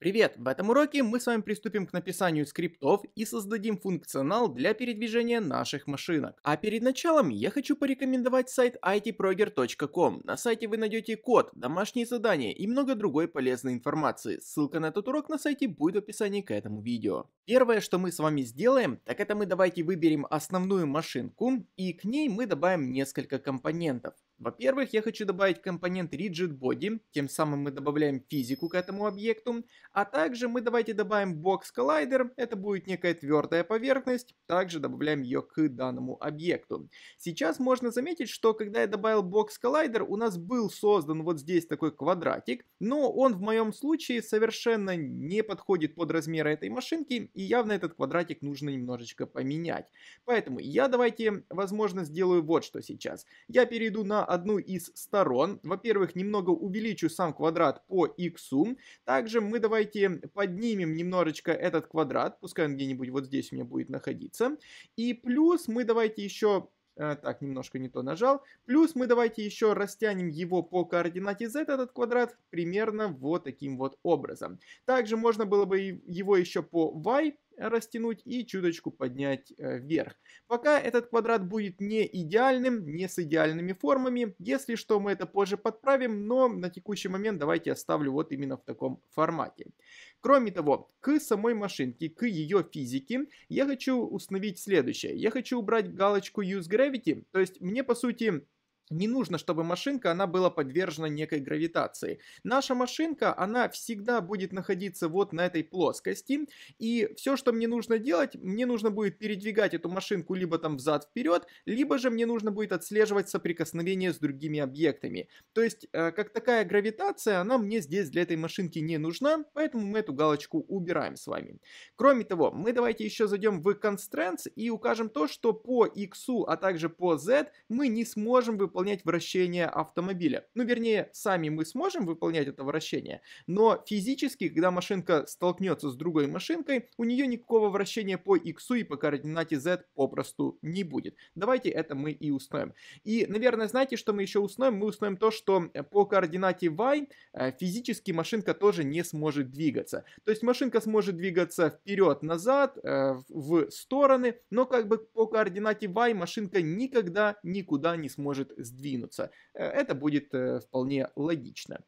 Привет! В этом уроке мы с вами приступим к написанию скриптов и создадим функционал для передвижения наших машинок. А перед началом я хочу порекомендовать сайт itproger.com. На сайте вы найдете код, домашние задания и много другой полезной информации. Ссылка на этот урок на сайте будет в описании к этому видео. Первое, что мы с вами сделаем, так это мы давайте выберем основную машинку и к ней мы добавим несколько компонентов. Во-первых, я хочу добавить компонент Rigid Body, тем самым мы добавляем физику к этому объекту, а также мы давайте добавим Box Collider, это будет некая твердая поверхность, также добавляем ее к данному объекту. Сейчас можно заметить, что когда я добавил Box Collider, у нас был создан вот здесь такой квадратик, но он в моем случае совершенно не подходит под размеры этой машинки, и явно этот квадратик нужно немножечко поменять. Поэтому я давайте, возможно, сделаю вот что сейчас. Я перейду на одну из сторон. Во-первых, немного увеличу сам квадрат по x. Также мы давайте поднимем немножечко этот квадрат, пускай он где-нибудь вот здесь у меня будет находиться. И плюс мы давайте еще э, так, немножко не то нажал. Плюс мы давайте еще растянем его по координате z, этот квадрат, примерно вот таким вот образом. Также можно было бы его еще по y растянуть и чуточку поднять э, вверх. Пока этот квадрат будет не идеальным, не с идеальными формами. Если что, мы это позже подправим, но на текущий момент давайте оставлю вот именно в таком формате. Кроме того, к самой машинке, к ее физике, я хочу установить следующее. Я хочу убрать галочку Use Gravity, то есть мне по сути не нужно, чтобы машинка, она была подвержена некой гравитации. Наша машинка, она всегда будет находиться вот на этой плоскости, и все, что мне нужно делать, мне нужно будет передвигать эту машинку либо там взад-вперед, либо же мне нужно будет отслеживать соприкосновение с другими объектами. То есть, э, как такая гравитация, она мне здесь для этой машинки не нужна, поэтому мы эту галочку убираем с вами. Кроме того, мы давайте еще зайдем в Constraints и укажем то, что по X, а также по Z мы не сможем выполнять выполнять вращение автомобиля. Ну, вернее, сами мы сможем выполнять это вращение, но физически, когда машинка столкнется с другой машинкой, у нее никакого вращения по x и по координате z попросту не будет. Давайте это мы и установим. И, наверное, знаете, что мы еще установим? Мы установим то, что э, по координате y э, физически машинка тоже не сможет двигаться. То есть машинка сможет двигаться вперед-назад, э, в стороны, но как бы по координате y машинка никогда никуда не сможет сдвинутся. Э, это будет э, вполне логично.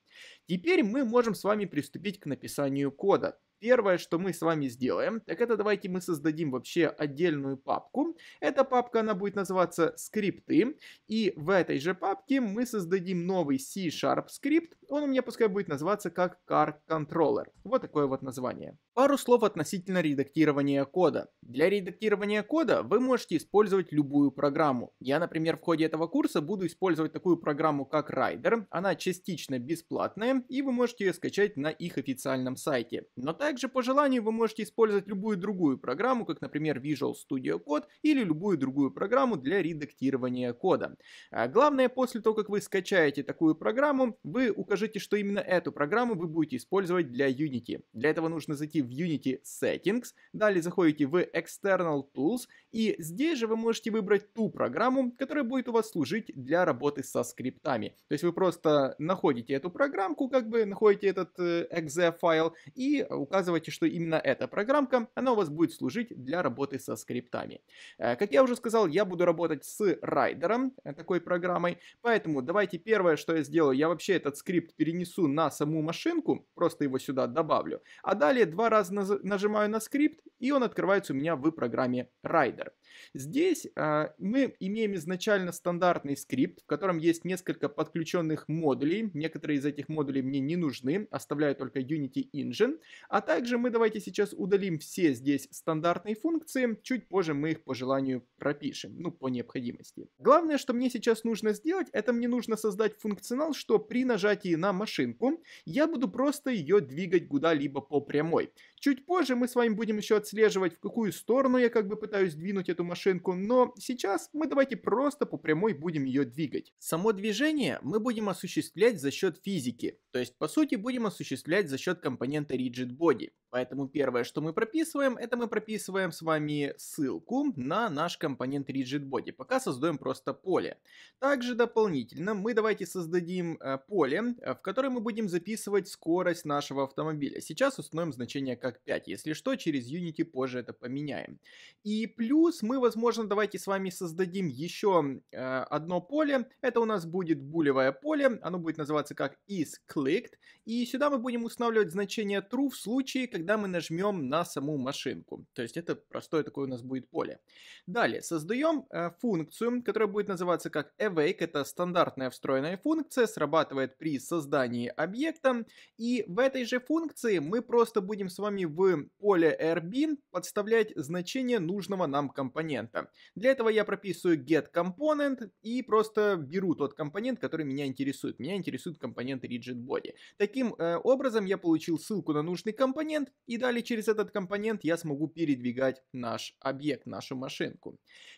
Теперь мы можем с вами приступить к написанию кода. Первое, что мы с вами сделаем, так это давайте мы создадим вообще отдельную папку. Эта папка, она будет называться скрипты. И в этой же папке мы создадим новый C-Sharp скрипт. Он у меня пускай будет называться как car controller. Вот такое вот название. Пару слов относительно редактирования кода. Для редактирования кода вы можете использовать любую программу. Я, например, в ходе этого курса буду использовать такую программу как Rider. Она частично бесплатная бесплатная, и вы можете ее скачать на их официальном сайте. Но также по желанию вы можете использовать любую другую программу, как, например, Visual Studio Code или любую другую программу для редактирования кода. А главное, после того, как вы скачаете такую программу, вы укажите, что именно эту программу вы будете использовать для Unity. Для этого нужно зайти в Unity Settings, далее заходите в External Tools, и здесь же вы можете выбрать ту программу, которая будет у вас служить для работы со скриптами. То есть вы просто находите эту программу, программку, как бы находите этот э, exe файл и указываете, что именно эта программка, она у вас будет служить для работы со скриптами. Э, как я уже сказал, я буду работать с райдером, э, такой программой, поэтому давайте первое, что я сделаю, я вообще этот скрипт перенесу на саму машинку, просто его сюда добавлю, а далее два раза нажимаю на скрипт, и он открывается у меня в программе райдер. Здесь а, мы имеем изначально стандартный скрипт, в котором есть несколько подключенных модулей. Некоторые из этих модулей мне не нужны, оставляю только Unity Engine. А также мы давайте сейчас удалим все здесь стандартные функции, чуть позже мы их по желанию пропишем, ну по необходимости. Главное, что мне сейчас нужно сделать, это мне нужно создать функционал, что при нажатии на машинку я буду просто ее двигать куда-либо по прямой. Чуть позже мы с вами будем еще отслеживать, в какую сторону я как бы пытаюсь двинуть эту машинку, но сейчас мы давайте просто по прямой будем ее двигать. Само движение мы будем осуществлять за счет физики, то есть по сути будем осуществлять за счет компонента Rigid Body. Поэтому первое, что мы прописываем, это мы прописываем с вами ссылку на наш компонент RigidBody. Пока создаем просто поле. Также дополнительно мы давайте создадим э, поле, э, в которое мы будем записывать скорость нашего автомобиля. Сейчас установим значение как 5. Если что, через Unity позже это поменяем. И плюс мы, возможно, давайте с вами создадим еще э, одно поле. Это у нас будет булевое поле. Оно будет называться как isClicked. И сюда мы будем устанавливать значение true в случае, когда мы нажмем на саму машинку. То есть это простое такое у нас будет поле. Далее создаем э, функцию, которая будет называться как awake. Это стандартная встроенная функция, срабатывает при создании объекта. И в этой же функции мы просто будем с вами в поле airbin подставлять значение нужного нам компонента. Для этого я прописываю getComponent и просто беру тот компонент, который меня интересует. Меня интересует компонент rigidBody. Таким Таким э, образом я получил ссылку на нужный компонент, и далее через этот компонент я смогу передвигать наш объект, нашу машинку.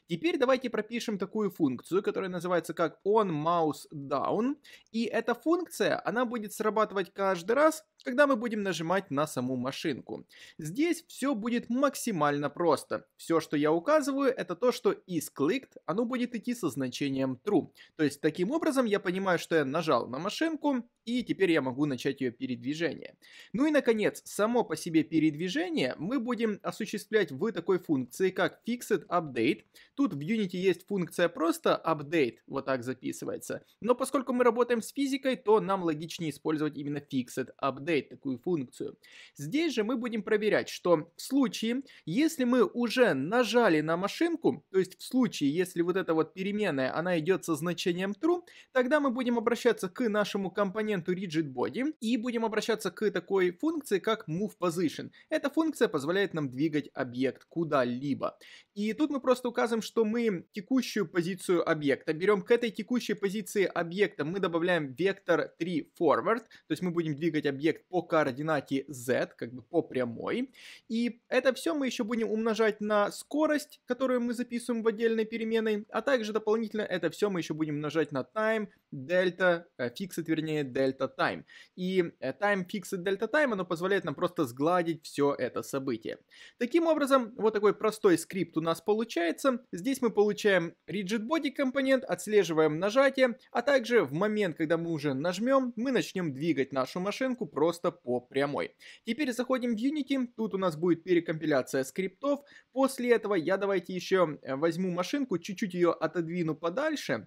Теперь давайте пропишем такую функцию, которая называется как onMouseDown, и эта функция, она будет срабатывать каждый раз, когда мы будем нажимать на саму машинку. Здесь все будет максимально просто. Все, что я указываю, это то, что is clicked оно будет идти со значением true. То есть таким образом я понимаю, что я нажал на машинку, и теперь я могу начать начать ее передвижение. Ну и, наконец, само по себе передвижение мы будем осуществлять в такой функции, как fixed update. Тут в Unity есть функция просто update, вот так записывается. Но поскольку мы работаем с физикой, то нам логичнее использовать именно fixed update, такую функцию. Здесь же мы будем проверять, что в случае, если мы уже нажали на машинку, то есть в случае, если вот эта вот переменная, она идет со значением true, тогда мы будем обращаться к нашему компоненту Rigidbody и будем обращаться к такой функции, как move position. Эта функция позволяет нам двигать объект куда-либо. И тут мы просто указываем, что мы текущую позицию объекта берем к этой текущей позиции объекта, мы добавляем вектор 3 forward, то есть мы будем двигать объект по координате z, как бы по прямой. И это все мы еще будем умножать на скорость, которую мы записываем в отдельной переменной, а также дополнительно это все мы еще будем умножать на time, delta э, fixed вернее, delta time. И и time fixed delta time, оно позволяет нам просто сгладить все это событие. Таким образом, вот такой простой скрипт у нас получается. Здесь мы получаем rigid body компонент, отслеживаем нажатие, а также в момент, когда мы уже нажмем, мы начнем двигать нашу машинку просто по прямой. Теперь заходим в Unity, тут у нас будет перекомпиляция скриптов. После этого я давайте еще э, возьму машинку, чуть-чуть ее отодвину подальше,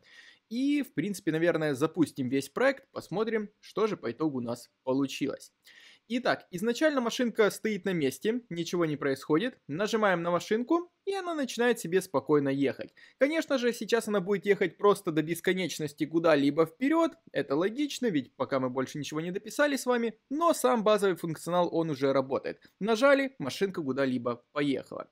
и, в принципе, наверное, запустим весь проект, посмотрим, что же по итогу у нас получилось. Итак, изначально машинка стоит на месте, ничего не происходит. Нажимаем на машинку, и она начинает себе спокойно ехать. Конечно же, сейчас она будет ехать просто до бесконечности куда-либо вперед, это логично, ведь пока мы больше ничего не дописали с вами, но сам базовый функционал он уже работает. Нажали, машинка куда-либо поехала.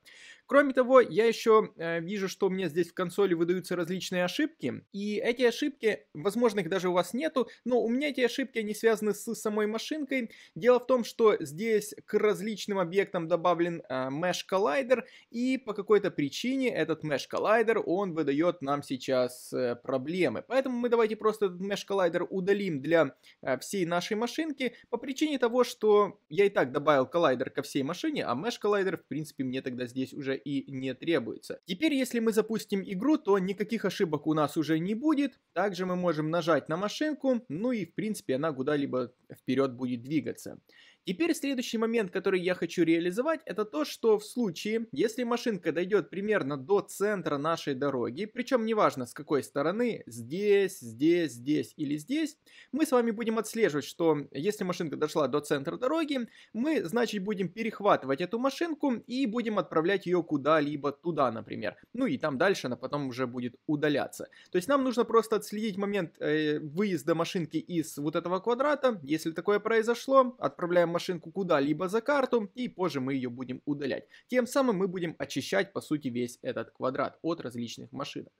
Кроме того, я еще э, вижу, что у меня здесь в консоли выдаются различные ошибки, и эти ошибки, возможно, их даже у вас нету, но у меня эти ошибки, они связаны с самой машинкой. Дело в том, что здесь к различным объектам добавлен э, Mesh Collider, и по какому какой-то причине этот Mesh Collider, он выдает нам сейчас э, проблемы. Поэтому мы давайте просто этот Mesh Collider удалим для э, всей нашей машинки по причине того, что я и так добавил коллайдер ко всей машине, а Mesh Collider, в принципе, мне тогда здесь уже и не требуется. Теперь, если мы запустим игру, то никаких ошибок у нас уже не будет. Также мы можем нажать на машинку, ну и, в принципе, она куда-либо вперед будет двигаться. Теперь следующий момент, который я хочу реализовать, это то, что в случае, если машинка дойдет примерно до центра нашей дороги, причем неважно с какой стороны, здесь, здесь, здесь или здесь, мы с вами будем отслеживать, что если машинка дошла до центра дороги, мы, значит, будем перехватывать эту машинку и будем отправлять ее куда-либо туда, например. Ну и там дальше она потом уже будет удаляться. То есть нам нужно просто отследить момент э, выезда машинки из вот этого квадрата. Если такое произошло, отправляем машинку куда-либо за карту, и позже мы ее будем удалять. Тем самым мы будем очищать, по сути, весь этот квадрат от различных машинок.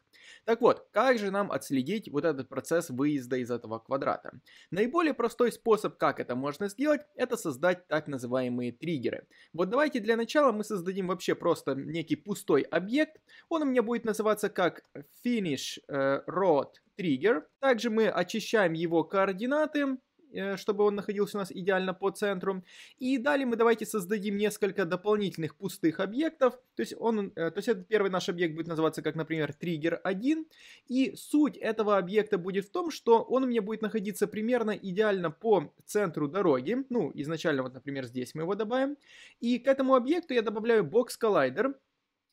Так вот, как же нам отследить вот этот процесс выезда из этого квадрата? Наиболее простой способ, как это можно сделать, это создать так называемые триггеры. Вот давайте для начала мы создадим вообще просто некий пустой объект. Он у меня будет называться как finish э, road trigger. Также мы очищаем его координаты Э, чтобы он находился у нас идеально по центру. И далее мы давайте создадим несколько дополнительных пустых объектов. То есть, он, э, то есть этот первый наш объект будет называться, как, например, триггер 1. И суть этого объекта будет в том, что он у меня будет находиться примерно идеально по центру дороги. Ну, изначально вот, например, здесь мы его добавим. И к этому объекту я добавляю Box Collider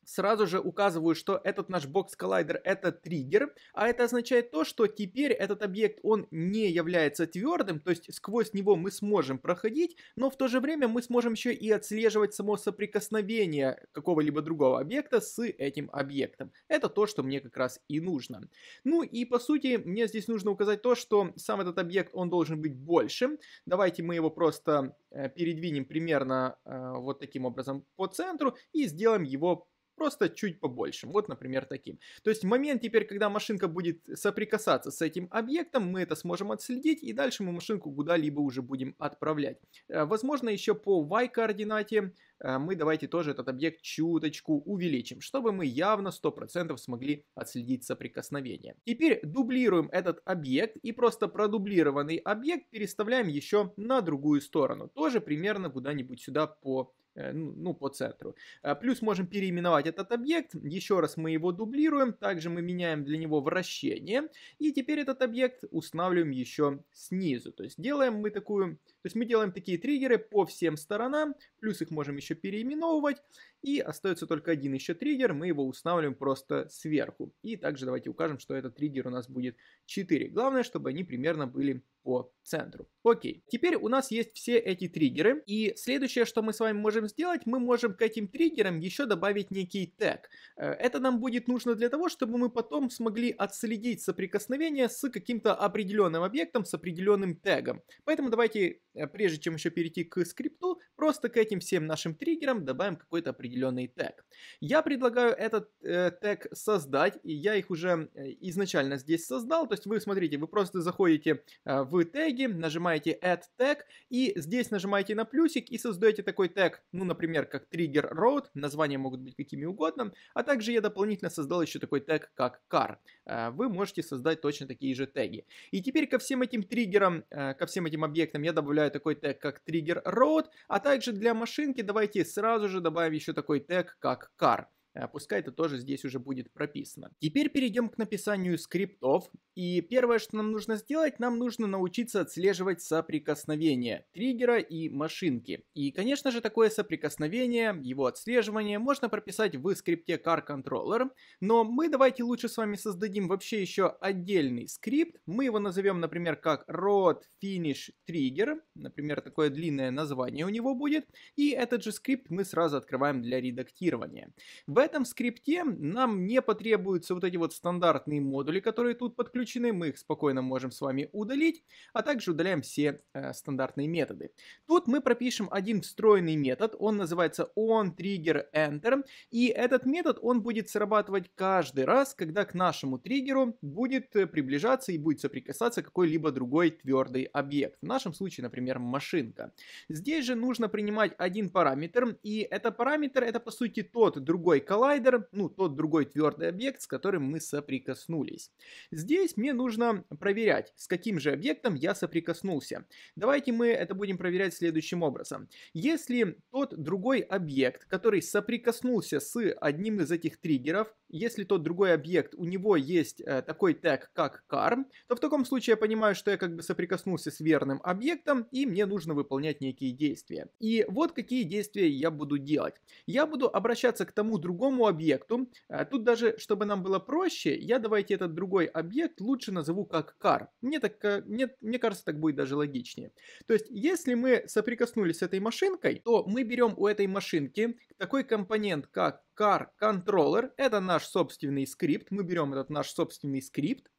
сразу же указываю, что этот наш бокс коллайдер это триггер, а это означает то, что теперь этот объект он не является твердым, то есть сквозь него мы сможем проходить, но в то же время мы сможем еще и отслеживать само соприкосновение какого-либо другого объекта с этим объектом. Это то, что мне как раз и нужно. Ну и по сути мне здесь нужно указать то, что сам этот объект он должен быть большим. Давайте мы его просто э, передвинем примерно э, вот таким образом по центру и сделаем его просто чуть побольше. Вот, например, таким. То есть в момент теперь, когда машинка будет соприкасаться с этим объектом, мы это сможем отследить, и дальше мы машинку куда-либо уже будем отправлять. Э, возможно, еще по Y-координате э, мы давайте тоже этот объект чуточку увеличим, чтобы мы явно 100% смогли отследить соприкосновение. Теперь дублируем этот объект и просто продублированный объект переставляем еще на другую сторону. Тоже примерно куда-нибудь сюда по Э, ну, ну, по центру. Э, плюс можем переименовать этот объект, еще раз мы его дублируем, также мы меняем для него вращение, и теперь этот объект устанавливаем еще снизу, то есть делаем мы такую то есть мы делаем такие триггеры по всем сторонам, плюс их можем еще переименовывать. И остается только один еще триггер, мы его устанавливаем просто сверху. И также давайте укажем, что этот триггер у нас будет 4. Главное, чтобы они примерно были по центру. Окей, теперь у нас есть все эти триггеры. И следующее, что мы с вами можем сделать, мы можем к этим триггерам еще добавить некий тег. Э, это нам будет нужно для того, чтобы мы потом смогли отследить соприкосновение с каким-то определенным объектом, с определенным тегом. Поэтому давайте Э, прежде чем еще перейти к скрипту, просто к этим всем нашим триггерам добавим какой-то определенный тег. Я предлагаю этот э, тег создать, и я их уже э, изначально здесь создал. То есть вы смотрите, вы просто заходите э, в теги, нажимаете add tag, и здесь нажимаете на плюсик и создаете такой тег, ну, например, как trigger road, названия могут быть какими угодно, а также я дополнительно создал еще такой тег, как car. А, вы можете создать точно такие же теги. И теперь ко всем этим триггерам, а, ко всем этим объектам я добавляю такой тег, как триггер road, а также для машинки давайте сразу же добавим еще такой тег, как car. Э, пускай это тоже здесь уже будет прописано. Теперь перейдем к написанию скриптов. И первое, что нам нужно сделать, нам нужно научиться отслеживать соприкосновение триггера и машинки. И, конечно же, такое соприкосновение, его отслеживание можно прописать в скрипте car controller, но мы давайте лучше с вами создадим вообще еще отдельный скрипт. Мы его назовем, например, как road finish trigger, например, такое длинное название у него будет. И этот же скрипт мы сразу открываем для редактирования. В этом скрипте нам не потребуются вот эти вот стандартные модули, которые тут подключены, мы их спокойно можем с вами удалить, а также удаляем все э, стандартные методы. Тут мы пропишем один встроенный метод, он называется onTriggerEnter, и этот метод он будет срабатывать каждый раз, когда к нашему триггеру будет э, приближаться и будет соприкасаться какой-либо другой твердый объект, в нашем случае, например, машинка. Здесь же нужно принимать один параметр, и это параметр это по сути тот другой коллайдер, ну, тот другой твердый объект, с которым мы соприкоснулись. Здесь мне нужно проверять, с каким же объектом я соприкоснулся. Давайте мы это будем проверять следующим образом. Если тот другой объект, который соприкоснулся с одним из этих триггеров, если тот другой объект, у него есть э, такой тег, как car, то в таком случае я понимаю, что я как бы соприкоснулся с верным объектом, и мне нужно выполнять некие действия. И вот какие действия я буду делать. Я буду обращаться к тому другому другому объекту. Э, тут даже, чтобы нам было проще, я давайте этот другой объект лучше назову как car. Мне, так, э, мне, мне кажется, так будет даже логичнее. То есть, если мы соприкоснулись с этой машинкой, то мы берем у этой машинки такой компонент, как car controller. Это наш собственный скрипт. Мы берем этот наш собственный скрипт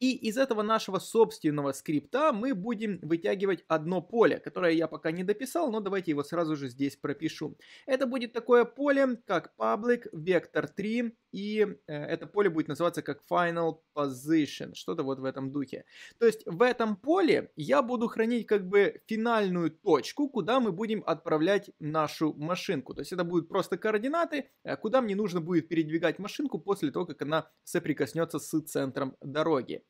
и из этого нашего собственного скрипта мы будем вытягивать одно поле, которое я пока не дописал, но давайте его сразу же здесь пропишу. Это будет такое поле, как public vector 3 и э, это поле будет называться как Final Position, что-то вот в этом духе. То есть в этом поле я буду хранить как бы финальную точку, куда мы будем отправлять нашу машинку. То есть это будут просто координаты, э, куда мне нужно будет передвигать машинку после того, как она соприкоснется с центром дороги.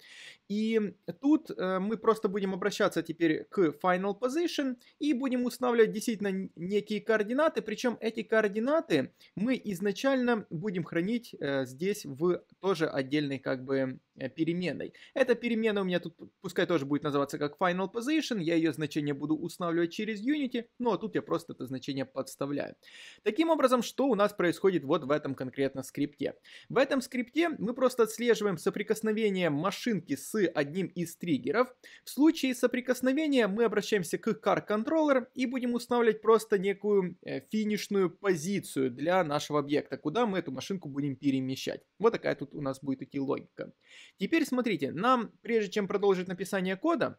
И тут э, мы просто будем обращаться теперь к Final Position и будем устанавливать действительно некие координаты, причем эти координаты мы изначально будем хранить Э, здесь в тоже отдельный как бы Э, переменной. Эта переменная у меня тут, пускай тоже будет называться как final position, я ее значение буду устанавливать через Unity, ну а тут я просто это значение подставляю. Таким образом, что у нас происходит вот в этом конкретно скрипте? В этом скрипте мы просто отслеживаем соприкосновение машинки с одним из триггеров. В случае соприкосновения мы обращаемся к car controller и будем устанавливать просто некую э, финишную позицию для нашего объекта, куда мы эту машинку будем перемещать. Вот такая тут у нас будет идти логика. Теперь смотрите, нам, прежде чем продолжить написание кода,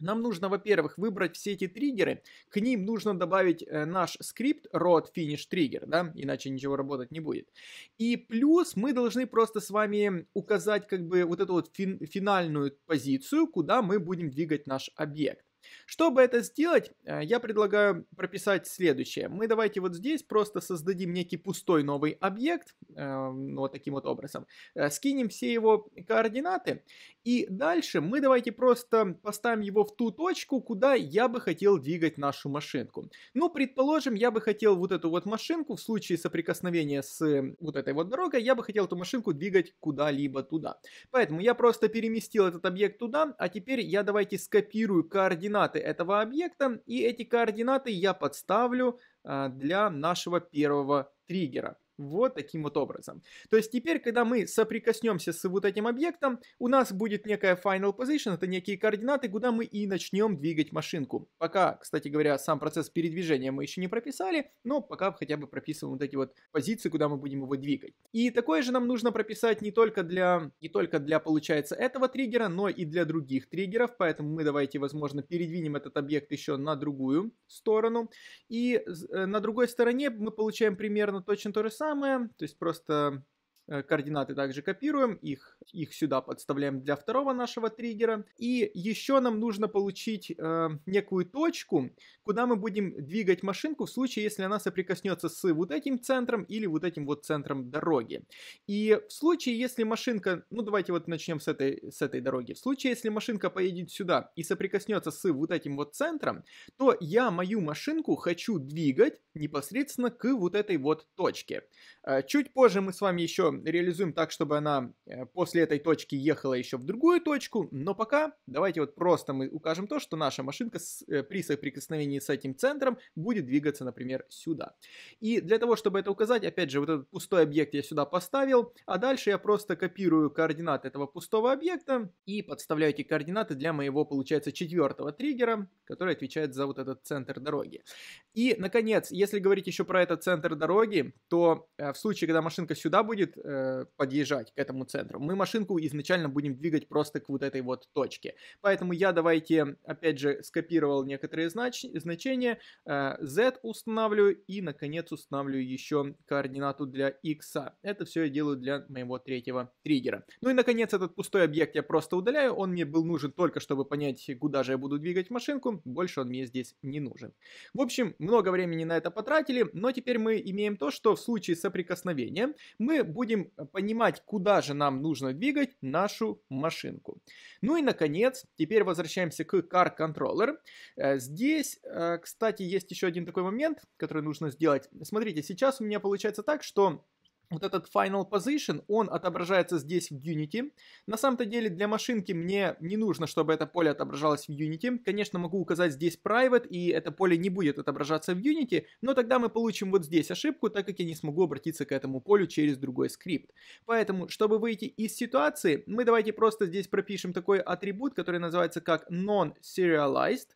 нам нужно, во-первых, выбрать все эти триггеры, к ним нужно добавить э, наш скрипт rot finish trigger, да, иначе ничего работать не будет. И плюс мы должны просто с вами указать как бы вот эту вот фин финальную позицию, куда мы будем двигать наш объект. Чтобы это сделать, э, я предлагаю прописать следующее. Мы давайте вот здесь просто создадим некий пустой новый объект, эм, вот таким вот образом. Э, скинем все его координаты, и дальше мы давайте просто поставим его в ту точку, куда я бы хотел двигать нашу машинку. Ну, предположим, я бы хотел вот эту вот машинку в случае соприкосновения с эм, вот этой вот дорогой, я бы хотел эту машинку двигать куда-либо туда. Поэтому я просто переместил этот объект туда, а теперь я давайте скопирую координаты координаты этого объекта, и эти координаты я подставлю а, для нашего первого триггера. Вот таким вот образом. То есть теперь, когда мы соприкоснемся с вот этим объектом, у нас будет некая final position, это некие координаты, куда мы и начнем двигать машинку. Пока, кстати говоря, сам процесс передвижения мы еще не прописали, но пока хотя бы прописываем вот эти вот позиции, куда мы будем его двигать. И такое же нам нужно прописать не только для, не только для получается, этого триггера, но и для других триггеров, поэтому мы давайте, возможно, передвинем этот объект еще на другую сторону. И э, на другой стороне мы получаем примерно точно то же самое, самое, то есть просто Э, координаты также копируем, их, их сюда подставляем для второго нашего триггера. И еще нам нужно получить э, некую точку, куда мы будем двигать машинку в случае, если она соприкоснется с вот этим центром или вот этим вот центром дороги. И в случае, если машинка, ну давайте вот начнем с этой, с этой дороги. В случае, если машинка поедет сюда и соприкоснется с вот этим вот центром, то я мою машинку хочу двигать непосредственно к вот этой вот точке. Э, чуть позже мы с вами еще реализуем так, чтобы она э, после этой точки ехала еще в другую точку, но пока давайте вот просто мы укажем то, что наша машинка с, э, при соприкосновении с этим центром будет двигаться, например, сюда. И для того, чтобы это указать, опять же, вот этот пустой объект я сюда поставил, а дальше я просто копирую координаты этого пустого объекта и подставляю эти координаты для моего, получается, четвертого триггера, который отвечает за вот этот центр дороги. И, наконец, если говорить еще про этот центр дороги, то в случае, когда машинка сюда будет э, подъезжать, к этому центру, мы машинку изначально будем двигать просто к вот этой вот точке. Поэтому я давайте, опять же, скопировал некоторые знач значения, э, z устанавливаю и, наконец, устанавливаю еще координату для x. Это все я делаю для моего третьего триггера. Ну и, наконец, этот пустой объект я просто удаляю, он мне был нужен только, чтобы понять, куда же я буду двигать машинку, больше он мне здесь не нужен. В общем, много времени на это потратили, но теперь мы имеем то, что в случае соприкосновения соприкосновения мы будем э, понимать, куда же нам нужно двигать нашу машинку. Ну и, наконец, теперь возвращаемся к Car Controller. Э, здесь, э, кстати, есть еще один такой момент, который нужно сделать. Смотрите, сейчас у меня получается так, что вот этот final position, он отображается здесь в Unity. На самом-то деле для машинки мне не нужно, чтобы это поле отображалось в Unity. Конечно, могу указать здесь private, и это поле не будет отображаться в Unity, но тогда мы получим вот здесь ошибку, так как я не смогу обратиться к этому полю через другой скрипт. Поэтому, чтобы выйти из ситуации, мы давайте просто здесь пропишем такой атрибут, который называется как non-serialized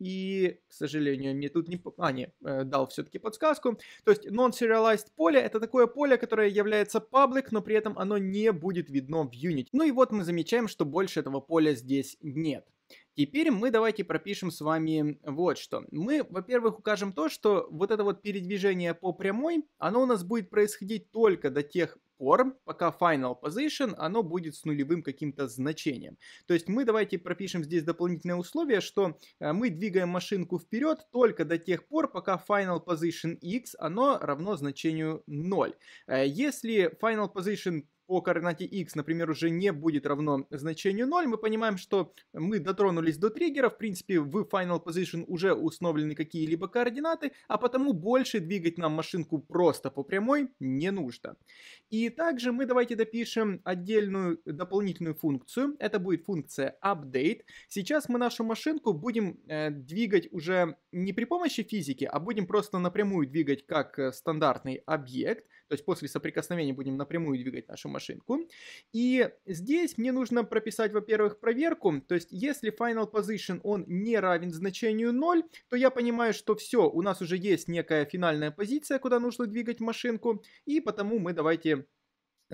и, к сожалению, мне тут не... А, не, э, дал все-таки подсказку. То есть non-serialized поле — это такое поле, которое является public, но при этом оно не будет видно в Unity. Ну и вот мы замечаем, что больше этого поля здесь нет. Теперь мы давайте пропишем с вами вот что. Мы, во-первых, укажем то, что вот это вот передвижение по прямой, оно у нас будет происходить только до тех пор, пока final position, оно будет с нулевым каким-то значением. То есть мы давайте пропишем здесь дополнительное условие, что э, мы двигаем машинку вперед только до тех пор, пока final position x, оно равно значению 0. Э, если final position по координате x, например, уже не будет равно значению 0, мы понимаем, что мы дотронулись до триггера, в принципе, в final position уже установлены какие-либо координаты, а потому больше двигать нам машинку просто по прямой не нужно. И также мы давайте допишем отдельную дополнительную функцию, это будет функция update. Сейчас мы нашу машинку будем э, двигать уже не при помощи физики, а будем просто напрямую двигать как э, стандартный объект, то есть после соприкосновения будем напрямую двигать нашу машинку. И здесь мне нужно прописать, во-первых, проверку. То есть если final position он не равен значению 0, то я понимаю, что все, у нас уже есть некая финальная позиция, куда нужно двигать машинку. И потому мы давайте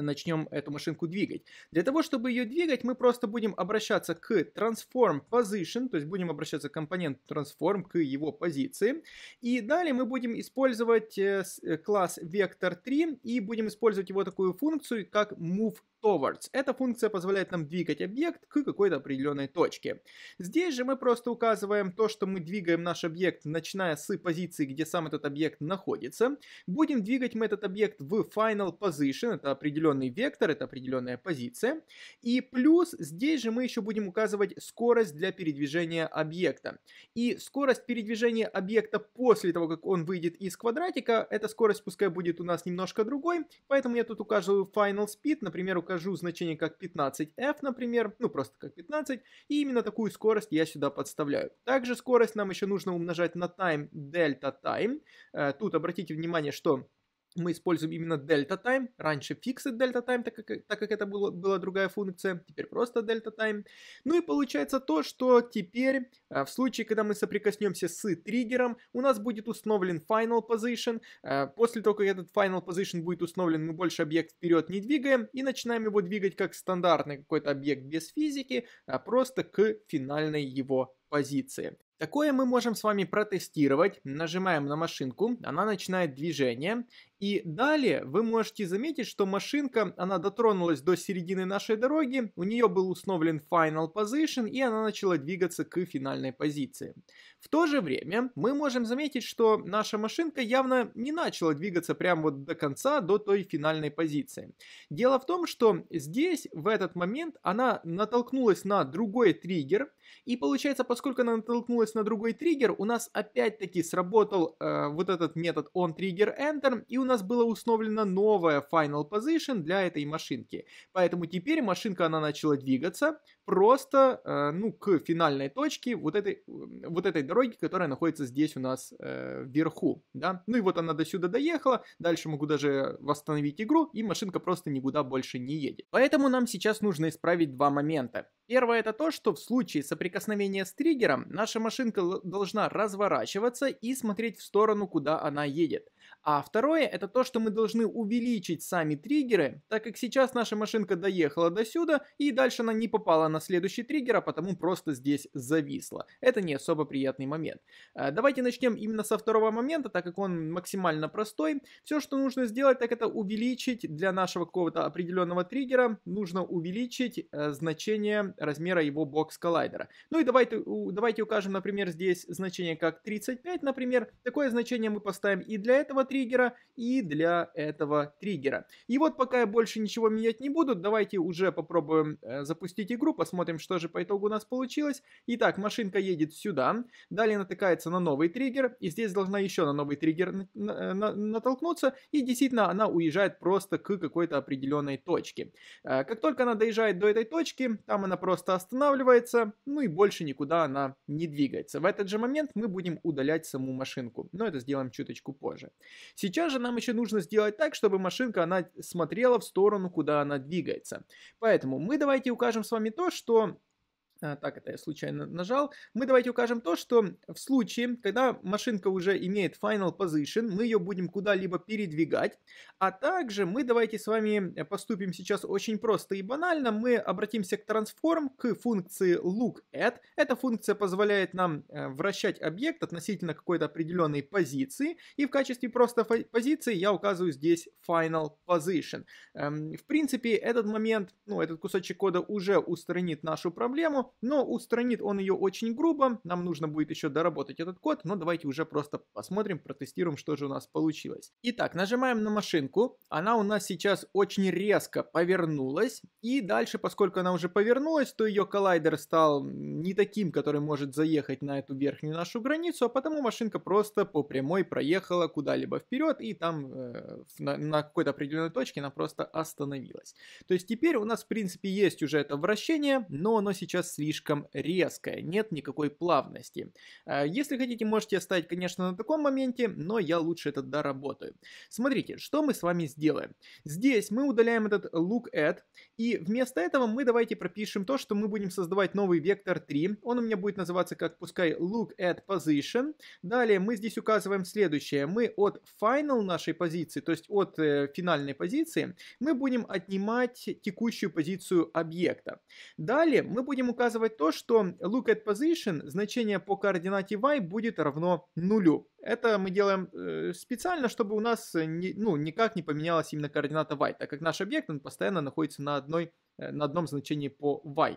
начнем эту машинку двигать. Для того, чтобы ее двигать, мы просто будем обращаться к transform position, то есть будем обращаться к компоненту transform, к его позиции. И далее мы будем использовать э, э, класс vector3 и будем использовать его такую функцию, как move towards. Эта функция позволяет нам двигать объект к какой-то определенной точке. Здесь же мы просто указываем то, что мы двигаем наш объект, начиная с позиции, где сам этот объект находится. Будем двигать мы этот объект в final position, это определенный вектор, это определенная позиция. И плюс здесь же мы еще будем указывать скорость для передвижения объекта. И скорость передвижения объекта после того, как он выйдет из квадратика, эта скорость пускай будет у нас немножко другой, поэтому я тут указываю final speed, например, указываю покажу значение как 15f, например, ну просто как 15, и именно такую скорость я сюда подставляю. Также скорость нам еще нужно умножать на time delta time. Тут обратите внимание, что мы используем именно delta time. Раньше fixed delta time, так как, так как это было, была другая функция, теперь просто delta time. Ну и получается то, что теперь э, в случае, когда мы соприкоснемся с триггером, у нас будет установлен final position. Э, после того, как этот final position будет установлен, мы больше объект вперед не двигаем и начинаем его двигать как стандартный какой-то объект без физики, а просто к финальной его позиции. Такое мы можем с вами протестировать. Нажимаем на машинку, она начинает движение. И далее вы можете заметить, что машинка, она дотронулась до середины нашей дороги, у нее был установлен Final Position, и она начала двигаться к финальной позиции. В то же время мы можем заметить, что наша машинка явно не начала двигаться прямо вот до конца, до той финальной позиции. Дело в том, что здесь, в этот момент, она натолкнулась на другой триггер, и получается, поскольку она натолкнулась на другой триггер, у нас опять-таки сработал э, вот этот метод onTriggerEnter, и у нас было установлено новая final position для этой машинки. Поэтому теперь машинка, она начала двигаться, просто, э, ну, к финальной точке вот этой, э, вот этой дороги, которая находится здесь у нас э, вверху, да. Ну и вот она до сюда доехала, дальше могу даже восстановить игру, и машинка просто никуда больше не едет. Поэтому нам сейчас нужно исправить два момента. Первое это то, что в случае соприкосновения с триггером наша машинка должна разворачиваться и смотреть в сторону, куда она едет. А второе, это то, что мы должны увеличить сами триггеры, так как сейчас наша машинка доехала до сюда, и дальше она не попала на следующий триггер, а потому просто здесь зависла. Это не особо приятный момент. А, давайте начнем именно со второго момента, так как он максимально простой. Все, что нужно сделать, так это увеличить для нашего какого-то определенного триггера, нужно увеличить э, значение размера его бокс-коллайдера. Ну и давайте, давайте укажем, например, здесь значение как 35, например. Такое значение мы поставим и для этого триггера, триггера и для этого триггера. И вот пока я больше ничего менять не буду, давайте уже попробуем э, запустить игру, посмотрим, что же по итогу у нас получилось. Итак, машинка едет сюда, далее натыкается на новый триггер, и здесь должна еще на новый триггер на на э, на натолкнуться, и действительно она уезжает просто к какой-то определенной точке. Э, как только она доезжает до этой точки, там она просто останавливается, ну и больше никуда она не двигается. В этот же момент мы будем удалять саму машинку, но это сделаем чуточку позже. Сейчас же нам еще нужно сделать так, чтобы машинка она смотрела в сторону, куда она двигается. Поэтому мы давайте укажем с вами то, что а, так это я случайно нажал, мы давайте укажем то, что в случае, когда машинка уже имеет final position, мы ее будем куда-либо передвигать, а также мы давайте с вами э, поступим сейчас очень просто и банально, мы обратимся к transform, к функции look at, эта функция позволяет нам э, вращать объект относительно какой-то определенной позиции, и в качестве просто позиции я указываю здесь final position. Эм, в принципе, этот момент, ну, этот кусочек кода уже устранит нашу проблему, но устранит он ее очень грубо, нам нужно будет еще доработать этот код, но давайте уже просто посмотрим, протестируем, что же у нас получилось. Итак, нажимаем на машинку, она у нас сейчас очень резко повернулась, и дальше, поскольку она уже повернулась, то ее коллайдер стал не таким, который может заехать на эту верхнюю нашу границу, а потому машинка просто по прямой проехала куда-либо вперед, и там э, на, на какой-то определенной точке она просто остановилась. То есть теперь у нас, в принципе, есть уже это вращение, но оно сейчас слишком резкая, нет никакой плавности. А, если хотите, можете оставить, конечно, на таком моменте, но я лучше это доработаю. Смотрите, что мы с вами сделаем. Здесь мы удаляем этот look at, и вместо этого мы давайте пропишем то, что мы будем создавать новый вектор 3. Он у меня будет называться как пускай look at position. Далее мы здесь указываем следующее. Мы от final нашей позиции, то есть от э, финальной позиции, мы будем отнимать текущую позицию объекта. Далее мы будем указывать указывать то, что look at position, значение по координате y будет равно нулю. Это мы делаем э, специально, чтобы у нас не, ну, никак не поменялась именно координата y, так как наш объект он постоянно находится на одной э, на одном значении по y.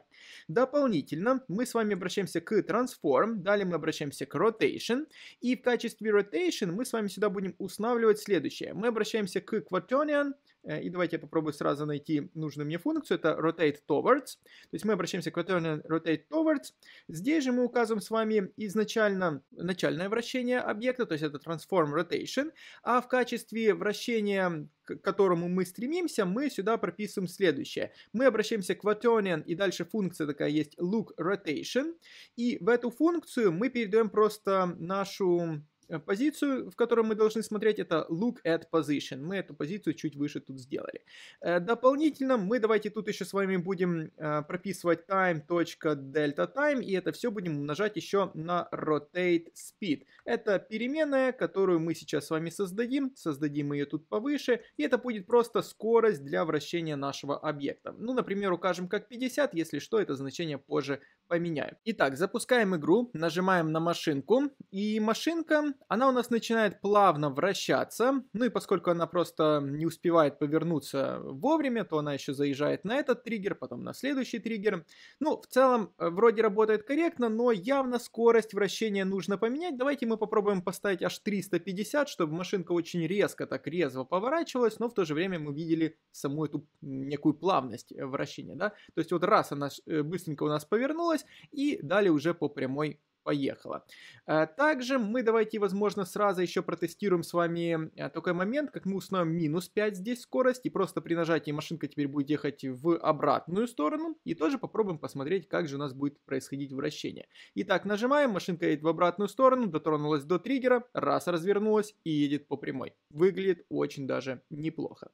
Дополнительно мы с вами обращаемся к transform, далее мы обращаемся к rotation, и в качестве rotation мы с вами сюда будем устанавливать следующее. Мы обращаемся к quaternion, Э, и давайте я попробую сразу найти нужную мне функцию. Это rotate towards. То есть мы обращаемся к rotate towards. Здесь же мы указываем с вами изначально начальное вращение объекта, то есть это transform rotation. А в качестве вращения к которому мы стремимся, мы сюда прописываем следующее. Мы обращаемся к quaternion, и дальше функция такая есть look rotation, и в эту функцию мы передаем просто нашу Э, позицию, в которой мы должны смотреть, это look at position. Мы эту позицию чуть выше тут сделали. Э, дополнительно мы давайте тут еще с вами будем э, прописывать time.delta time, и это все будем умножать еще на rotate speed. Это переменная, которую мы сейчас с вами создадим. Создадим ее тут повыше, и это будет просто скорость для вращения нашего объекта. Ну, например, укажем как 50, если что, это значение позже поменяю. Итак, запускаем игру, нажимаем на машинку, и машинка, она у нас начинает плавно вращаться, ну и поскольку она просто не успевает повернуться вовремя, то она еще заезжает на этот триггер, потом на следующий триггер. Ну, в целом, э, вроде работает корректно, но явно скорость вращения нужно поменять. Давайте мы попробуем поставить аж 350, чтобы машинка очень резко, так резво поворачивалась, но в то же время мы видели саму эту некую плавность э, вращения, да. То есть вот раз она э, быстренько у нас повернулась, пришлось, и далее уже по прямой поехала. Э, также мы давайте, возможно, сразу еще протестируем с вами э, такой момент, как мы установим минус 5 здесь скорость, и просто при нажатии машинка теперь будет ехать в обратную сторону, и тоже попробуем посмотреть, как же у нас будет происходить вращение. Итак, нажимаем, машинка едет в обратную сторону, дотронулась до триггера, раз развернулась и едет по прямой. Выглядит очень даже неплохо.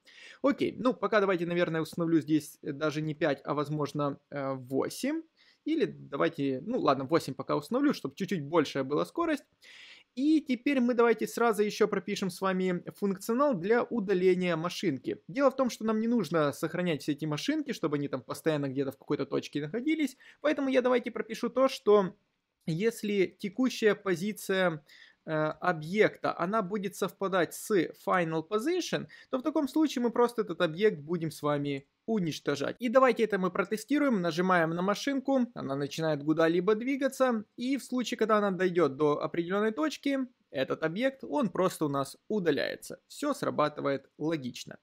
Окей, ну пока давайте, наверное, установлю здесь даже не 5, а возможно 8. Э, или давайте, ну ладно, 8 пока установлю, чтобы чуть-чуть большая была скорость. И теперь мы давайте сразу еще пропишем с вами функционал для удаления машинки. Дело в том, что нам не нужно сохранять все эти машинки, чтобы они там постоянно где-то в какой-то точке находились. Поэтому я давайте пропишу то, что если текущая позиция э, объекта, она будет совпадать с final position, то в таком случае мы просто этот объект будем с вами уничтожать. И давайте это мы протестируем, нажимаем на машинку, она начинает куда-либо двигаться, и в случае, когда она дойдет до определенной точки, этот объект, он просто у нас удаляется. Все срабатывает логично.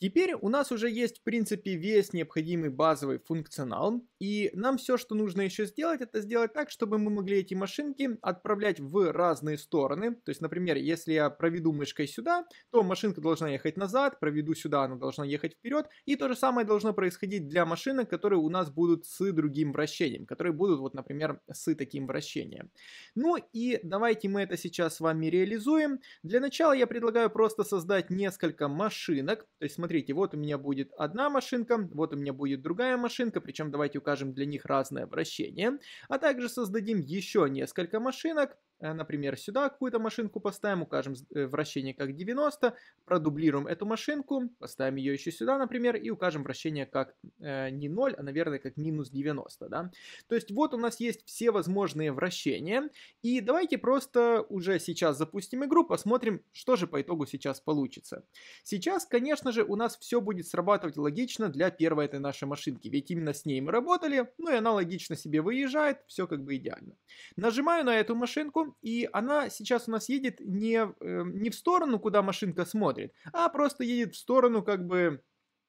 Теперь у нас уже есть, в принципе, весь необходимый базовый функционал, и нам все, что нужно еще сделать, это сделать так, чтобы мы могли эти машинки отправлять в разные стороны. То есть, например, если я проведу мышкой сюда, то машинка должна ехать назад, проведу сюда, она должна ехать вперед, и то же самое должно происходить для машинок, которые у нас будут с другим вращением, которые будут, вот, например, с таким вращением. Ну и давайте мы это сейчас с вами реализуем. Для начала я предлагаю просто создать несколько машинок, то есть смотрите, вот у меня будет одна машинка, вот у меня будет другая машинка, причем давайте укажем для них разное вращение, а также создадим еще несколько машинок, Э, например, сюда какую-то машинку поставим, укажем э, вращение как 90, продублируем эту машинку, поставим ее еще сюда, например, и укажем вращение как э, не 0, а, наверное, как минус 90, да. То есть вот у нас есть все возможные вращения, и давайте просто уже сейчас запустим игру, посмотрим, что же по итогу сейчас получится. Сейчас, конечно же, у нас все будет срабатывать логично для первой этой нашей машинки, ведь именно с ней мы работали, ну и она логично себе выезжает, все как бы идеально. Нажимаю на эту машинку, и она сейчас у нас едет не, э, не в сторону, куда машинка смотрит, а просто едет в сторону как бы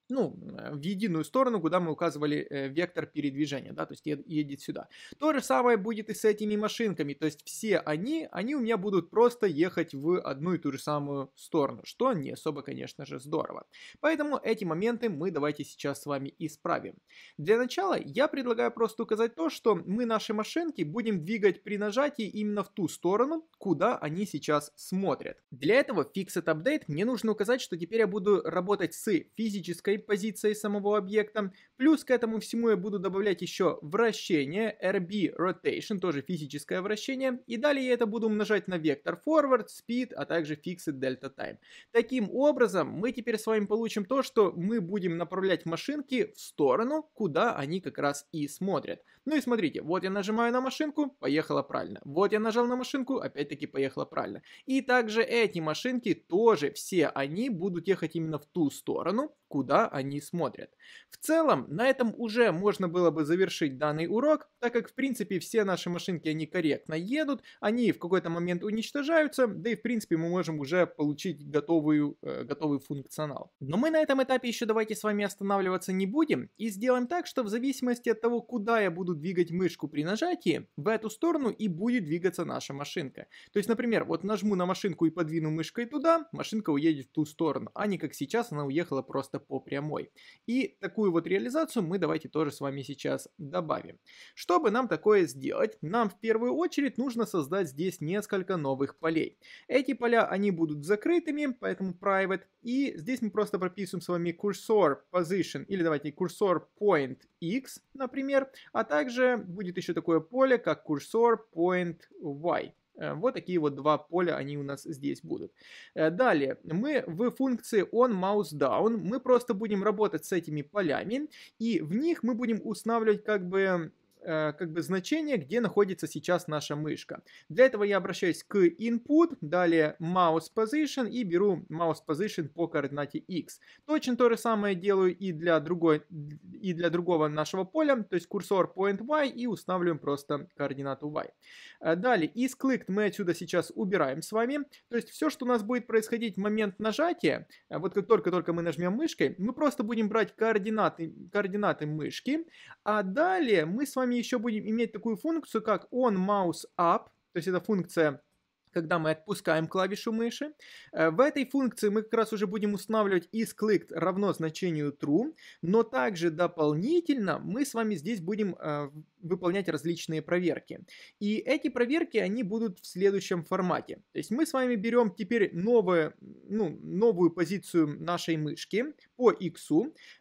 ну, э, в единую сторону, куда мы указывали э, вектор передвижения, да, то есть едет сюда. То же самое будет и с этими машинками, то есть все они, они у меня будут просто ехать в одну и ту же самую сторону, что не особо, конечно же, здорово. Поэтому эти моменты мы давайте сейчас с вами исправим. Для начала я предлагаю просто указать то, что мы наши машинки будем двигать при нажатии именно в ту сторону, куда они сейчас смотрят. Для этого в Fixed Update мне нужно указать, что теперь я буду работать с физической позицией самого объекта. Плюс к этому всему я буду добавлять еще вращение, RB Rotation, тоже физическое вращение. И далее я это буду умножать на вектор Forward, Speed, а также Fixed Delta Time. Таким образом, мы теперь с вами получим то, что мы будем направлять машинки в сторону, куда они как раз и смотрят. Ну и смотрите, вот я нажимаю на машинку, поехала правильно. Вот я нажал на машинку, опять-таки поехала правильно. И также эти машинки тоже, все они будут ехать именно в ту сторону, куда они смотрят. В целом, на этом уже можно было бы завершить данный урок, так как в принципе все наши машинки, они корректно едут, они в какой-то момент уничтожаются, да и в принципе мы можем уже получить готовую, э, готовый функционал. Но мы на этом этапе еще давайте с вами останавливаться не будем и сделаем так, что в зависимости от того, куда я буду двигать мышку при нажатии, в эту сторону и будет двигаться наша машинка. То есть, например, вот нажму на машинку и подвину мышкой туда, машинка уедет в ту сторону, а не как сейчас она уехала просто просто по прямой. И такую вот реализацию мы давайте тоже с вами сейчас добавим. Чтобы нам такое сделать, нам в первую очередь нужно создать здесь несколько новых полей. Эти поля, они будут закрытыми, поэтому private. И здесь мы просто прописываем с вами курсор position, или давайте курсор point x, например. А также будет еще такое поле, как курсор point y. Э, вот такие вот два поля, они у нас здесь будут. Э, далее, мы в функции on mouse down, мы просто будем работать с этими полями, и в них мы будем устанавливать как бы э, как бы значение, где находится сейчас наша мышка. Для этого я обращаюсь к input, далее mouse position и беру mouse position по координате x. Точно то же самое делаю и для, другой, и для другого нашего поля, то есть курсор point y и устанавливаем просто координату y. Э, далее, из clicked мы отсюда сейчас убираем с вами. То есть все, что у нас будет происходить в момент нажатия, э, вот как только-только мы нажмем мышкой, мы просто будем брать координаты, координаты мышки, а далее мы с вами еще будем иметь такую функцию, как on mouse up, то есть это функция когда мы отпускаем клавишу мыши. Э, в этой функции мы как раз уже будем устанавливать isClicked равно значению true, но также дополнительно мы с вами здесь будем выполнять различные проверки. И эти проверки, они будут в следующем формате. То есть мы с вами берем теперь новое, ну, новую позицию нашей мышки по x.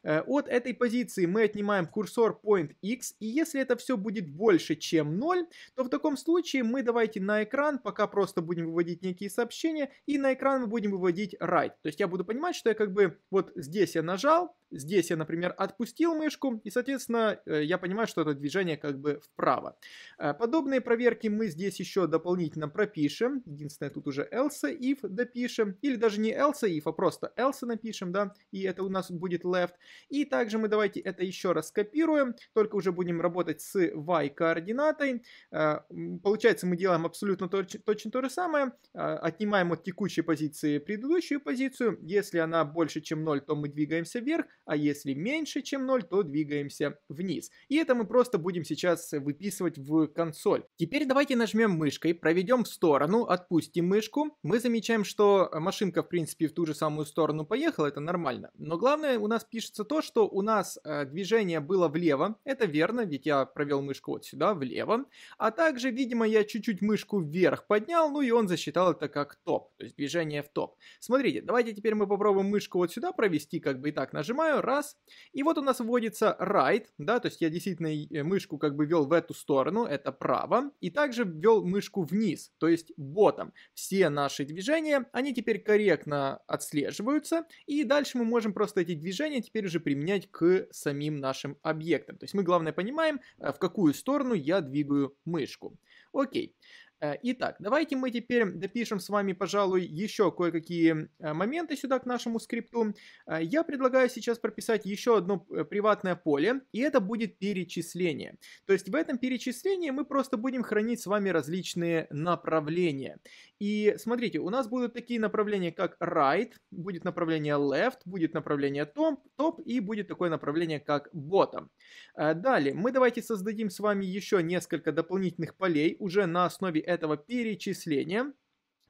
Э, от этой позиции мы отнимаем курсор point x, и если это все будет больше, чем 0, то в таком случае мы давайте на экран пока просто будем выводить некие сообщения, и на экран мы будем выводить right. То есть я буду понимать, что я как бы вот здесь я нажал, Здесь я, например, отпустил мышку, и, соответственно, э, я понимаю, что это движение как бы вправо. Э, подобные проверки мы здесь еще дополнительно пропишем. Единственное, тут уже else if допишем, или даже не else if, а просто else напишем, да, и это у нас будет left. И также мы давайте это еще раз копируем, только уже будем работать с y координатой. Э, получается, мы делаем абсолютно точно, точно то же самое, отнимаем от текущей позиции предыдущую позицию, если она больше, чем 0, то мы двигаемся вверх, а если меньше, чем 0, то двигаемся вниз. И это мы просто будем сейчас выписывать в консоль. Теперь давайте нажмем мышкой, проведем в сторону, отпустим мышку. Мы замечаем, что машинка, в принципе, в ту же самую сторону поехала, это нормально. Но главное у нас пишется то, что у нас э, движение было влево, это верно, ведь я провел мышку вот сюда, влево. А также, видимо, я чуть-чуть мышку вверх поднял, ну и он засчитал это как топ, то есть движение в топ. Смотрите, давайте теперь мы попробуем мышку вот сюда провести, как бы и так нажимаю, нажимаю, раз, и вот у нас вводится right, да, то есть я действительно э, мышку как бы вел в эту сторону, это право, и также ввел мышку вниз, то есть ботом. Все наши движения, они теперь корректно отслеживаются, и дальше мы можем просто эти движения теперь уже применять к самим нашим объектам. То есть мы, главное, понимаем, э, в какую сторону я двигаю мышку. Окей. Э, итак, давайте мы теперь допишем с вами, пожалуй, еще кое-какие э, моменты сюда к нашему скрипту. Э, я предлагаю сейчас прописать еще одно приватное поле, и это будет перечисление. То есть в этом перечислении мы просто будем хранить с вами различные направления. И смотрите, у нас будут такие направления, как right, будет направление left, будет направление top, top и будет такое направление, как bottom. Далее, мы давайте создадим с вами еще несколько дополнительных полей уже на основе этого перечисления,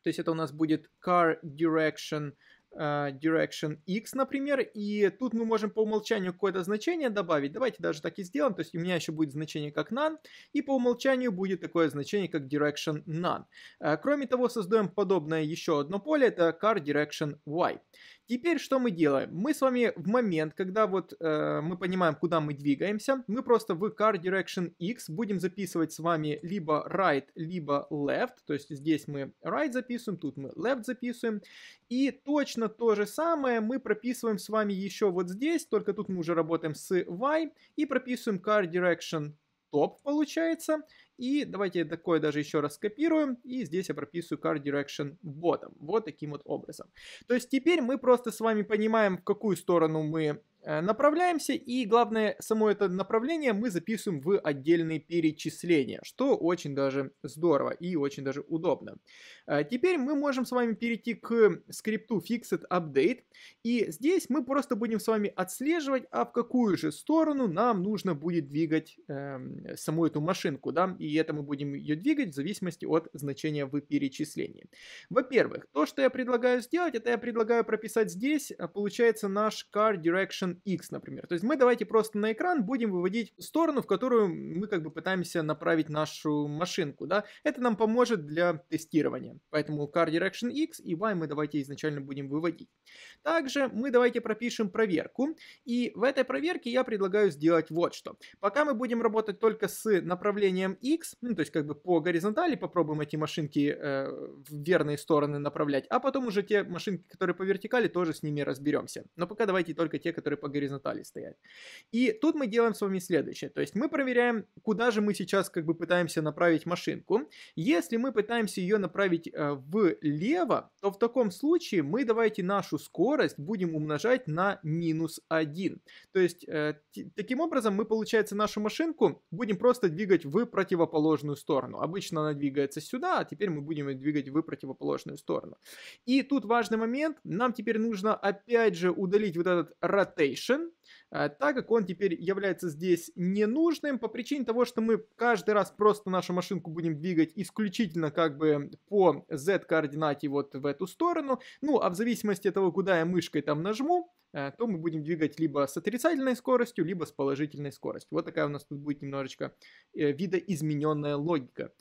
то есть это у нас будет car direction а, direction x, например, и тут мы можем по умолчанию какое-то значение добавить, давайте даже так и сделаем, то есть у меня еще будет значение как none, и по умолчанию будет такое значение как direction none. А, кроме того, создаем подобное еще одно поле, это car direction y. Теперь что мы делаем? Мы с вами в момент, когда вот э, мы понимаем, куда мы двигаемся, мы просто в car direction x будем записывать с вами либо right, либо left, то есть здесь мы right записываем, тут мы left записываем, и точно Примерно то же самое мы прописываем с вами еще вот здесь, только тут мы уже работаем с y и прописываем car direction top получается. И давайте такое даже еще раз скопируем. И здесь я прописываю Car Direction Bottom. Вот таким вот образом. То есть теперь мы просто с вами понимаем, в какую сторону мы Э, направляемся, и главное, само это направление мы записываем в отдельные перечисления, что очень даже здорово и очень даже удобно. Э, теперь мы можем с вами перейти к скрипту fixed update, и здесь мы просто будем с вами отслеживать, а в какую же сторону нам нужно будет двигать э, саму эту машинку, да, и это мы будем ее двигать в зависимости от значения в перечислении. Во-первых, то, что я предлагаю сделать, это я предлагаю прописать здесь, э, получается, наш car direction X, например. То есть мы давайте просто на экран будем выводить сторону, в которую мы как бы пытаемся направить нашу машинку, да. Это нам поможет для тестирования. Поэтому car direction X и Y мы давайте изначально будем выводить. Также мы давайте пропишем проверку. И в этой проверке я предлагаю сделать вот что. Пока мы будем работать только с направлением X, ну, то есть как бы по горизонтали попробуем эти машинки э, в верные стороны направлять, а потом уже те машинки, которые по вертикали, тоже с ними разберемся. Но пока давайте только те, которые по горизонтали стоять. И тут мы делаем с вами следующее. То есть мы проверяем, куда же мы сейчас как бы пытаемся направить машинку. Если мы пытаемся ее направить э, влево, то в таком случае мы давайте нашу скорость будем умножать на минус 1. То есть э, таким образом мы, получается, нашу машинку будем просто двигать в противоположную сторону. Обычно она двигается сюда, а теперь мы будем ее двигать в противоположную сторону. И тут важный момент. Нам теперь нужно опять же удалить вот этот rotate Station, а, так как он теперь является здесь ненужным по причине того, что мы каждый раз просто нашу машинку будем двигать исключительно как бы по Z-координате вот в эту сторону. Ну, а в зависимости от того, куда я мышкой там нажму, а, то мы будем двигать либо с отрицательной скоростью, либо с положительной скоростью. Вот такая у нас тут будет немножечко э, видоизмененная логика.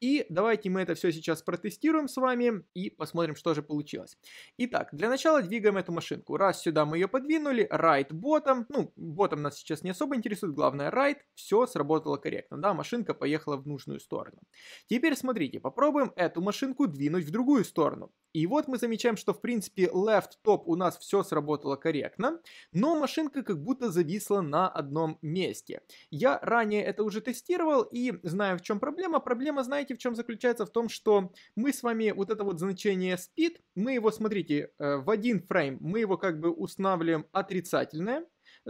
И давайте мы это все сейчас протестируем с вами и посмотрим, что же получилось. Итак, для начала двигаем эту машинку. Раз сюда мы ее подвинули, right ботом, ну, ботом нас сейчас не особо интересует, главное right, все сработало корректно, да, машинка поехала в нужную сторону. Теперь смотрите, попробуем эту машинку двинуть в другую сторону. И вот мы замечаем, что в принципе left top у нас все сработало корректно, но машинка как будто зависла на одном месте. Я ранее это уже тестировал и знаю в чем проблема. Проблема, знаете, понимаете, в чем заключается? В том, что мы с вами вот это вот значение speed, мы его, смотрите, э, в один фрейм мы его как бы устанавливаем отрицательное,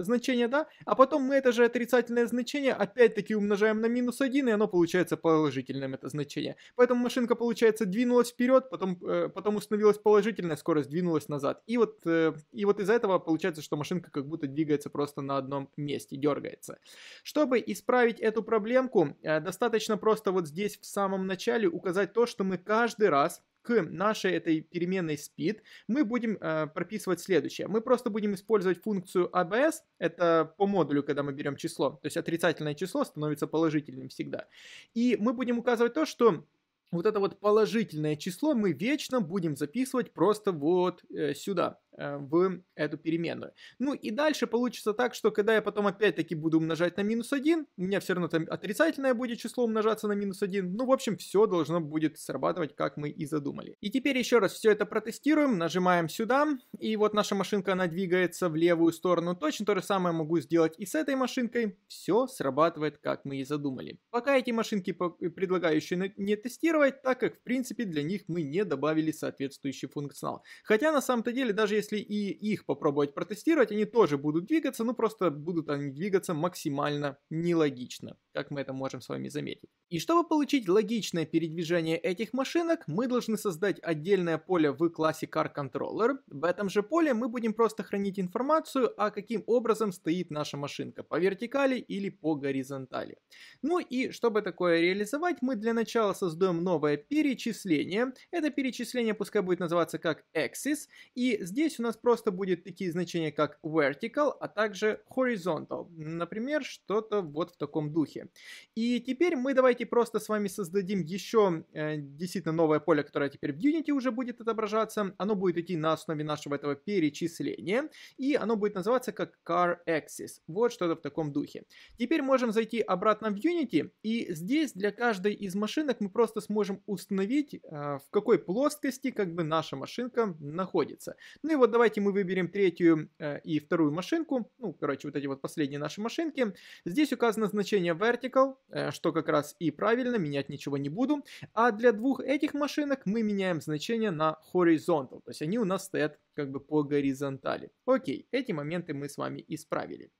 значение, да, а потом мы это же отрицательное значение опять-таки умножаем на минус 1, и оно получается положительным, это значение. Поэтому машинка, получается, двинулась вперед, потом, э, потом установилась положительная скорость, двинулась назад. И вот, э, и вот из-за этого получается, что машинка как будто двигается просто на одном месте, дергается. Чтобы исправить эту проблемку, э, достаточно просто вот здесь в самом начале указать то, что мы каждый раз к нашей этой переменной speed мы будем э, прописывать следующее. Мы просто будем использовать функцию abs, это по модулю, когда мы берем число, то есть отрицательное число становится положительным всегда. И мы будем указывать то, что вот это вот положительное число мы вечно будем записывать просто вот э, сюда. Э, в эту переменную. Ну и дальше получится так, что когда я потом опять-таки буду умножать на минус 1, у меня все равно там отрицательное будет число умножаться на минус 1. Ну в общем все должно будет срабатывать, как мы и задумали. И теперь еще раз все это протестируем, нажимаем сюда, и вот наша машинка, она двигается в левую сторону. Точно то же самое могу сделать и с этой машинкой. Все срабатывает, как мы и задумали. Пока эти машинки э, предлагаю еще не тестировать, так как в принципе для них мы не добавили соответствующий функционал. Хотя на самом-то деле даже если если и их попробовать протестировать, они тоже будут двигаться, ну просто будут они двигаться максимально нелогично, как мы это можем с вами заметить. И чтобы получить логичное передвижение этих машинок, мы должны создать отдельное поле в классе Car Controller. В этом же поле мы будем просто хранить информацию, о а каким образом стоит наша машинка, по вертикали или по горизонтали. Ну и чтобы такое реализовать, мы для начала создаем новое перечисление. Это перечисление пускай будет называться как Axis, и здесь Здесь у нас просто будет такие значения, как vertical, а также horizontal. Например, что-то вот в таком духе. И теперь мы давайте просто с вами создадим еще э, действительно новое поле, которое теперь в Unity уже будет отображаться. Оно будет идти на основе нашего этого перечисления. И оно будет называться как car axis. Вот что-то в таком духе. Теперь можем зайти обратно в Unity. И здесь для каждой из машинок мы просто сможем установить, э, в какой плоскости как бы наша машинка находится. Ну и вот вот давайте мы выберем третью э, и вторую машинку. Ну, короче, вот эти вот последние наши машинки. Здесь указано значение vertical, э, что как раз и правильно, менять ничего не буду. А для двух этих машинок мы меняем значение на horizontal. То есть они у нас стоят как бы по горизонтали. Окей, эти моменты мы с вами исправили.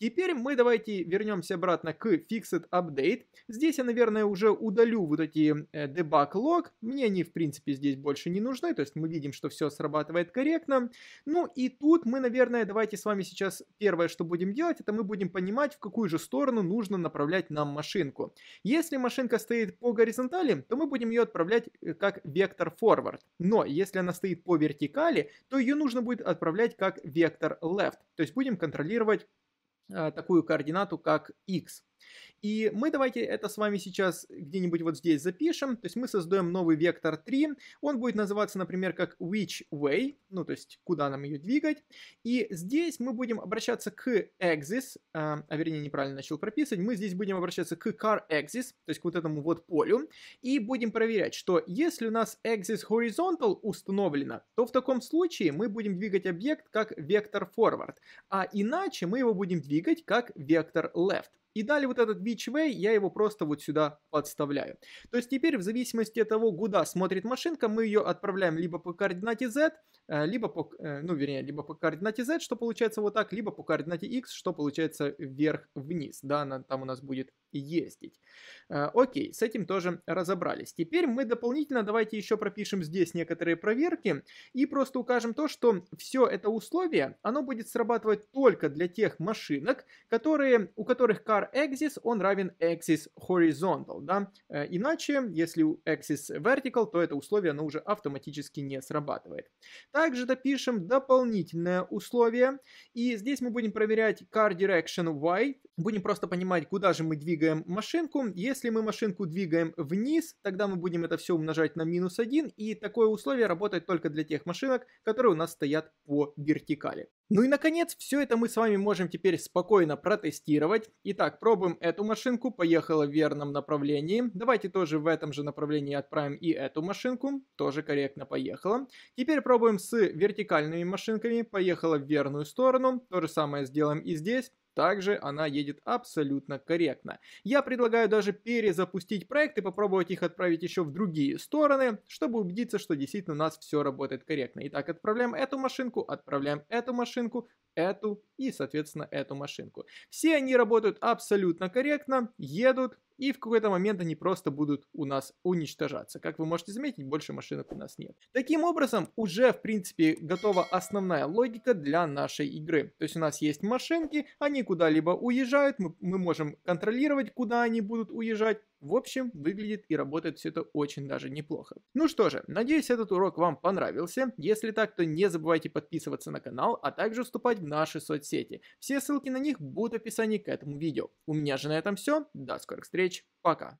Теперь мы давайте вернемся обратно к Fixed Update. Здесь я, наверное, уже удалю вот эти э, debug log. Мне они, в принципе, здесь больше не нужны. То есть мы видим, что все срабатывает корректно. Ну и тут мы, наверное, давайте с вами сейчас первое, что будем делать, это мы будем понимать, в какую же сторону нужно направлять нам машинку. Если машинка стоит по горизонтали, то мы будем ее отправлять э, как вектор forward. Но если она стоит по вертикали, то ее нужно будет отправлять как вектор left. То есть будем контролировать а, такую координату, как x. И мы давайте это с вами сейчас где-нибудь вот здесь запишем. То есть мы создаем новый вектор 3. Он будет называться, например, как which way, ну то есть куда нам ее двигать. И здесь мы будем обращаться к axis, а, а вернее неправильно начал прописывать, мы здесь будем обращаться к car axis, то есть к вот этому вот полю. И будем проверять, что если у нас axis horizontal установлена, то в таком случае мы будем двигать объект как вектор forward, а иначе мы его будем двигать как вектор left. И далее вот этот which way, я его просто вот сюда подставляю. То есть теперь в зависимости от того, куда смотрит машинка, мы ее отправляем либо по координате z, Э, либо по, э, ну, вернее, либо по координате z, что получается вот так, либо по координате x, что получается вверх-вниз, да, она там у нас будет ездить. Э, окей, с этим тоже разобрались. Теперь мы дополнительно давайте еще пропишем здесь некоторые проверки и просто укажем то, что все это условие, оно будет срабатывать только для тех машинок, которые, у которых car axis, он равен axis horizontal, да, иначе, если axis vertical, то это условие, оно уже автоматически не срабатывает. Также допишем дополнительное условие. И здесь мы будем проверять car direction y. Будем просто понимать, куда же мы двигаем машинку. Если мы машинку двигаем вниз, тогда мы будем это все умножать на минус 1. И такое условие работает только для тех машинок, которые у нас стоят по вертикали. Ну и наконец, все это мы с вами можем теперь спокойно протестировать. Итак, пробуем эту машинку, поехала в верном направлении. Давайте тоже в этом же направлении отправим и эту машинку, тоже корректно поехала. Теперь пробуем с вертикальными машинками, поехала в верную сторону. То же самое сделаем и здесь. Также она едет абсолютно корректно. Я предлагаю даже перезапустить проект и попробовать их отправить еще в другие стороны, чтобы убедиться, что действительно у нас все работает корректно. Итак, отправляем эту машинку, отправляем эту машинку, эту и, соответственно, эту машинку. Все они работают абсолютно корректно, едут, и в какой-то момент они просто будут у нас уничтожаться. Как вы можете заметить, больше машинок у нас нет. Таким образом, уже в принципе готова основная логика для нашей игры. То есть у нас есть машинки, они куда-либо уезжают, мы, мы можем контролировать, куда они будут уезжать, в общем, выглядит и работает все это очень даже неплохо. Ну что же, надеюсь этот урок вам понравился. Если так, то не забывайте подписываться на канал, а также вступать в наши соцсети. Все ссылки на них будут в описании к этому видео. У меня же на этом все. До скорых встреч. Пока.